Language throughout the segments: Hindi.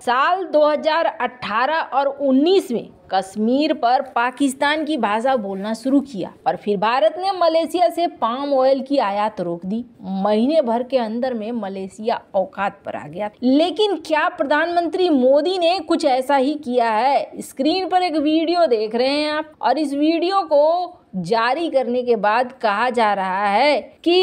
साल 2018 और 19 में कश्मीर पर पाकिस्तान की भाषा बोलना शुरू किया और फिर भारत ने मलेशिया से पाम ऑयल की आयात रोक दी महीने भर के अंदर में मलेशिया औकात पर आ गया लेकिन क्या प्रधानमंत्री मोदी ने कुछ ऐसा ही किया है स्क्रीन पर एक वीडियो देख रहे हैं आप और इस वीडियो को जारी करने के बाद कहा जा रहा है कि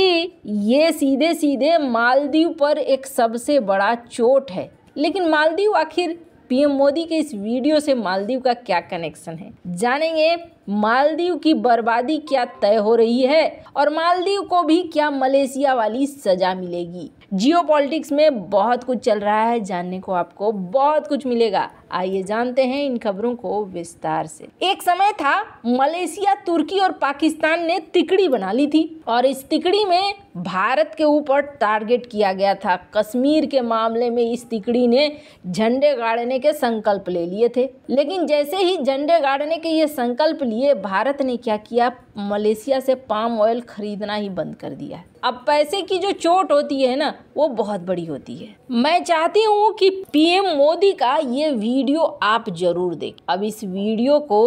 ये सीधे सीधे मालदीव पर एक सबसे बड़ा चोट है लेकिन मालदीव आखिर पीएम मोदी के इस वीडियो से मालदीव का क्या कनेक्शन है जानेंगे मालदीव की बर्बादी क्या तय हो रही है और मालदीव को भी क्या मलेशिया वाली सजा मिलेगी जियो में बहुत कुछ चल रहा है जानने को आपको बहुत कुछ मिलेगा आइए जानते हैं इन खबरों को विस्तार से एक समय था मलेशिया तुर्की और पाकिस्तान ने तिकड़ी बना ली थी और इस तिकड़ी में भारत के ऊपर टारगेट किया गया था कश्मीर के मामले में इस तिकड़ी ने झंडे गाड़ने के संकल्प ले लिए थे लेकिन जैसे ही झंडे गाड़ने कि ये संकल्प लिए भारत ने क्या किया मलेशिया से पाम ऑयल खरीदना ही बंद कर दिया अब पैसे की जो चोट होती है ना वो बहुत बड़ी होती है मैं चाहती हूँ कि पीएम मोदी का ये वीडियो आप जरूर देखें अब इस वीडियो को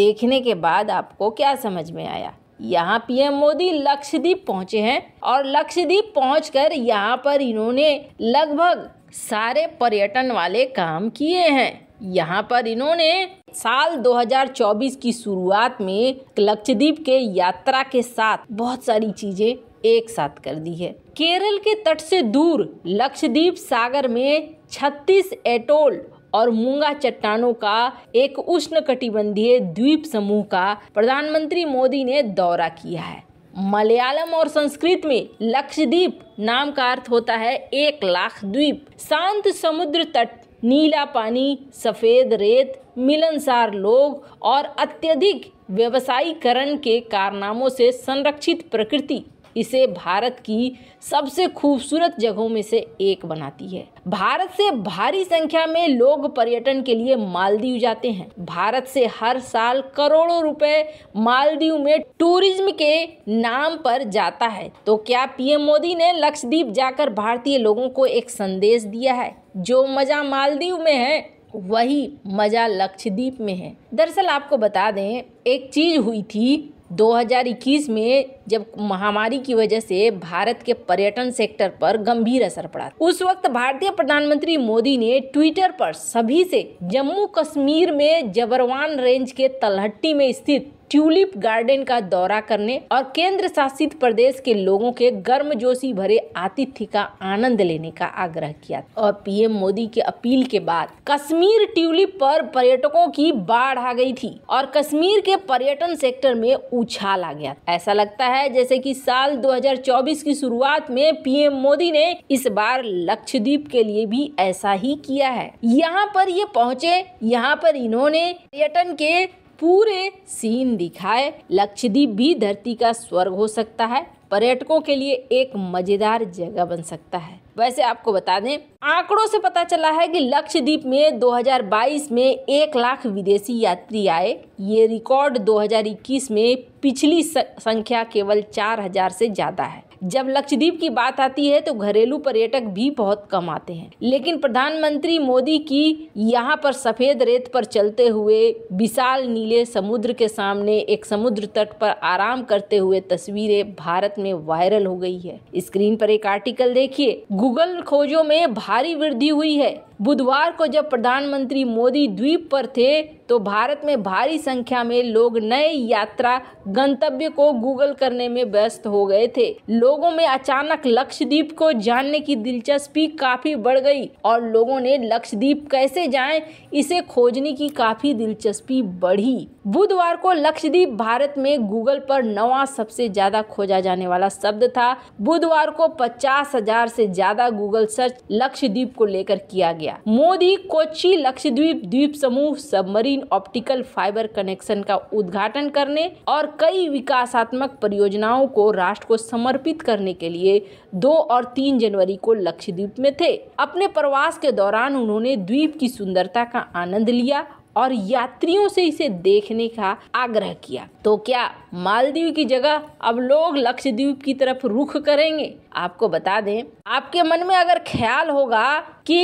देखने के बाद आपको क्या समझ में आया यहाँ पीएम मोदी लक्षद्वीप पहुँचे हैं और लक्षद्वीप पहुँच कर यहाँ पर इन्होंने लगभग सारे पर्यटन वाले काम किए हैं यहाँ पर इन्होंने साल 2024 की शुरुआत में लक्षद्वीप के यात्रा के साथ बहुत सारी चीज़ें एक साथ कर दी है केरल के तट से दूर लक्षद्वीप सागर में 36 एटोल और मूंगा चट्टानों का एक उष्ण कटिबंधीय द्वीप समूह का प्रधानमंत्री मोदी ने दौरा किया है मलयालम और संस्कृत में लक्षद्वीप नाम का अर्थ होता है एक लाख द्वीप शांत समुद्र तट नीला पानी सफ़ेद रेत मिलनसार लोग और अत्यधिक व्यवसायीकरण के कारनामों से संरक्षित प्रकृति इसे भारत की सबसे खूबसूरत जगहों में से एक बनाती है भारत से भारी संख्या में लोग पर्यटन के लिए मालदीव जाते हैं भारत से हर साल करोड़ों रुपए मालदीव में टूरिज्म के नाम पर जाता है तो क्या पीएम मोदी ने लक्षद्वीप जाकर भारतीय लोगों को एक संदेश दिया है जो मजा मालदीव में है वही मज़ा लक्षद्वीप में है दरअसल आपको बता दें एक चीज़ हुई थी 2021 में जब महामारी की वजह से भारत के पर्यटन सेक्टर पर गंभीर असर पड़ा उस वक्त भारतीय प्रधानमंत्री मोदी ने ट्विटर पर सभी से जम्मू कश्मीर में जबरवान रेंज के तलहट्टी में स्थित ट्यूलिप गार्डन का दौरा करने और केंद्र शासित प्रदेश के लोगों के गर्मजोशी भरे आतिथ्य का आनंद लेने का आग्रह किया और पीएम मोदी के अपील के बाद कश्मीर ट्यूलिप पर पर्यटकों की बाढ़ आ गई थी और कश्मीर के पर्यटन सेक्टर में उछाल आ गया ऐसा लगता है जैसे कि साल 2024 की शुरुआत में पीएम मोदी ने इस बार लक्षद्वीप के लिए भी ऐसा ही किया है यहाँ पर ये पहुँचे यहाँ पर इन्होंने पर्यटन के पूरे सीन दिखाए लक्षद्वीप भी धरती का स्वर्ग हो सकता है पर्यटकों के लिए एक मजेदार जगह बन सकता है वैसे आपको बता दें आंकड़ों से पता चला है कि लक्षद्वीप में 2022 में एक लाख विदेशी यात्री आए ये रिकॉर्ड 2021 में पिछली संख्या केवल 4000 से ज़्यादा है जब लक्षद्वीप की बात आती है तो घरेलू पर्यटक भी बहुत कम आते हैं लेकिन प्रधानमंत्री मोदी की यहाँ पर सफ़ेद रेत पर चलते हुए विशाल नीले समुद्र के सामने एक समुद्र तट पर आराम करते हुए तस्वीरें भारत में वायरल हो गई है स्क्रीन पर एक आर्टिकल देखिए गूगल खोजों में भारी वृद्धि हुई है बुधवार को जब प्रधानमंत्री मोदी द्वीप पर थे तो भारत में भारी संख्या में लोग नए यात्रा गंतव्य को गूगल करने में व्यस्त हो गए थे लोगों में अचानक लक्षद्वीप को जानने की दिलचस्पी काफी बढ़ गई और लोगों ने लक्षद्वीप कैसे जाएं इसे खोजने की काफी दिलचस्पी बढ़ी बुधवार को लक्षद्वीप भारत में गूगल पर नवा सबसे ज्यादा खोजा जाने वाला शब्द था बुधवार को पचास हजार से ज्यादा गूगल सर्च लक्षद्वीप को लेकर किया गया गया मोदी कोची लक्षद्वीप द्वीप समूह सबमरीन ऑप्टिकल फाइबर कनेक्शन का उद्घाटन करने और कई विकासात्मक परियोजनाओं को राष्ट्र को समर्पित करने के लिए दो और तीन जनवरी को लक्षद्वीप में थे अपने प्रवास के दौरान उन्होंने द्वीप की सुंदरता का आनंद लिया और यात्रियों से इसे देखने का आग्रह किया तो क्या मालदीव की जगह अब लोग लक्षद्वीप की तरफ रुख करेंगे आपको बता दें आपके मन में अगर ख्याल होगा कि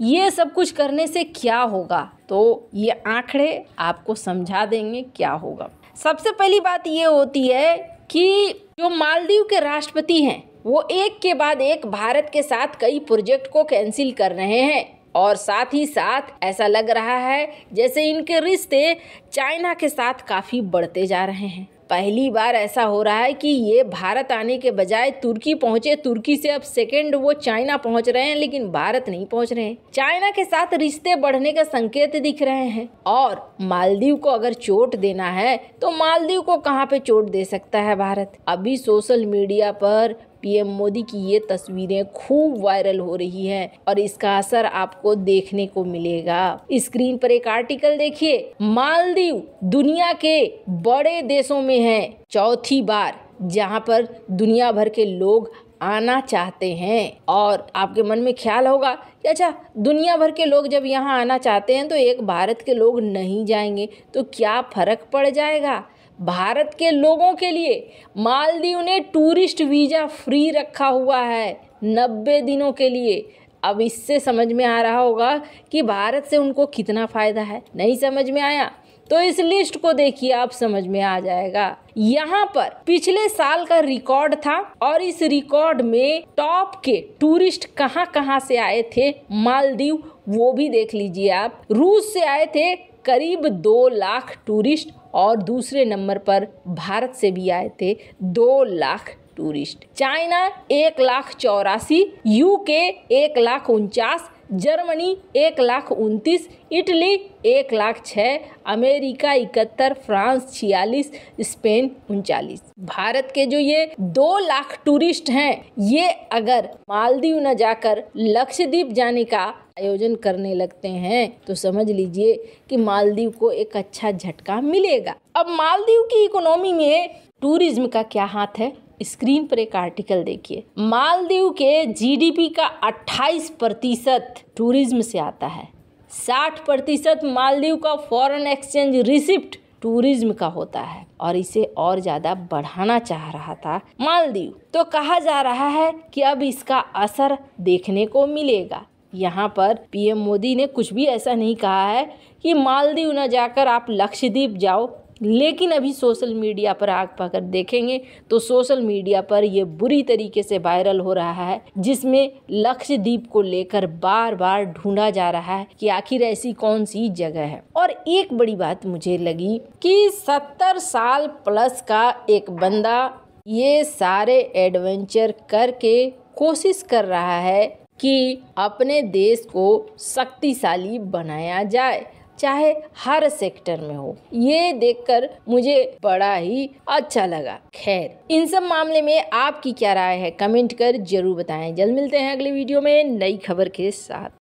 ये सब कुछ करने से क्या होगा तो ये आंकड़े आपको समझा देंगे क्या होगा सबसे पहली बात ये होती है कि जो मालदीव के राष्ट्रपति हैं वो एक के बाद एक भारत के साथ कई प्रोजेक्ट को कैंसिल कर रहे हैं और साथ ही साथ ऐसा लग रहा है जैसे इनके रिश्ते चाइना के साथ काफ़ी बढ़ते जा रहे हैं पहली बार ऐसा हो रहा है कि ये भारत आने के बजाय तुर्की पहुंचे तुर्की से अब सेकंड वो चाइना पहुंच रहे हैं लेकिन भारत नहीं पहुंच रहे हैं चाइना के साथ रिश्ते बढ़ने का संकेत दिख रहे हैं और मालदीव को अगर चोट देना है तो मालदीव को कहाँ पे चोट दे सकता है भारत अभी सोशल मीडिया पर पीएम मोदी की ये तस्वीरें खूब वायरल हो रही हैं और इसका असर आपको देखने को मिलेगा स्क्रीन पर एक आर्टिकल देखिए मालदीव दुनिया के बड़े देशों में है चौथी बार जहाँ पर दुनिया भर के लोग आना चाहते हैं और आपके मन में ख्याल होगा कि अच्छा दुनिया भर के लोग जब यहाँ आना चाहते हैं तो एक भारत के लोग नहीं जाएंगे तो क्या फर्क पड़ जाएगा भारत के लोगों के लिए मालदीव ने टूरिस्ट वीज़ा फ्री रखा हुआ है नब्बे दिनों के लिए अब इससे समझ में आ रहा होगा कि भारत से उनको कितना फ़ायदा है नहीं समझ में आया तो इस लिस्ट को देखिए आप समझ में आ जाएगा यहाँ पर पिछले साल का रिकॉर्ड था और इस रिकॉर्ड में टॉप के टूरिस्ट कहाँ कहाँ से आए थे मालदीव वो भी देख लीजिए आप रूस से आए थे करीब दो लाख टूरिस्ट और दूसरे नंबर पर भारत से भी आए थे दो लाख टूरिस्ट चाइना एक लाख चौरासी यू के एक लाख उनचास जर्मनी एक लाख उनतीस इटली एक लाख छः अमेरिका इकहत्तर फ्रांस छियालीस स्पेन उनचालीस भारत के जो ये दो लाख टूरिस्ट हैं ये अगर मालदीव न जाकर लक्षद्वीप जाने का आयोजन करने लगते हैं तो समझ लीजिए कि मालदीव को एक अच्छा झटका मिलेगा अब मालदीव की इकोनॉमी में टूरिज्म का क्या हाथ है स्क्रीन पर एक आर्टिकल देखिए मालदीव के जीडीपी का 28 प्रतिशत टूरिज्म से आता है 60 प्रतिशत मालदीव का फॉरेन एक्सचेंज रिसिप्ट टूरिज्म का होता है और इसे और ज़्यादा बढ़ाना चाह रहा था मालदीव तो कहा जा रहा है कि अब इसका असर देखने को मिलेगा यहाँ पर पीएम मोदी ने कुछ भी ऐसा नहीं कहा है कि मालदीव न जाकर आप लक्षद्वीप जाओ लेकिन अभी सोशल मीडिया पर आग पकड़ देखेंगे तो सोशल मीडिया पर यह बुरी तरीके से वायरल हो रहा है जिसमें लक्षद्वीप को लेकर बार बार ढूंढा जा रहा है कि आखिर ऐसी कौन सी जगह है और एक बड़ी बात मुझे लगी कि सत्तर साल प्लस का एक बंदा ये सारे एडवेंचर करके कोशिश कर रहा है कि अपने देश को शक्तिशाली बनाया जाए चाहे हर सेक्टर में हो ये देखकर मुझे बड़ा ही अच्छा लगा खैर इन सब मामले में आपकी क्या राय है कमेंट कर जरूर बताएं जल्द मिलते हैं अगले वीडियो में नई खबर के साथ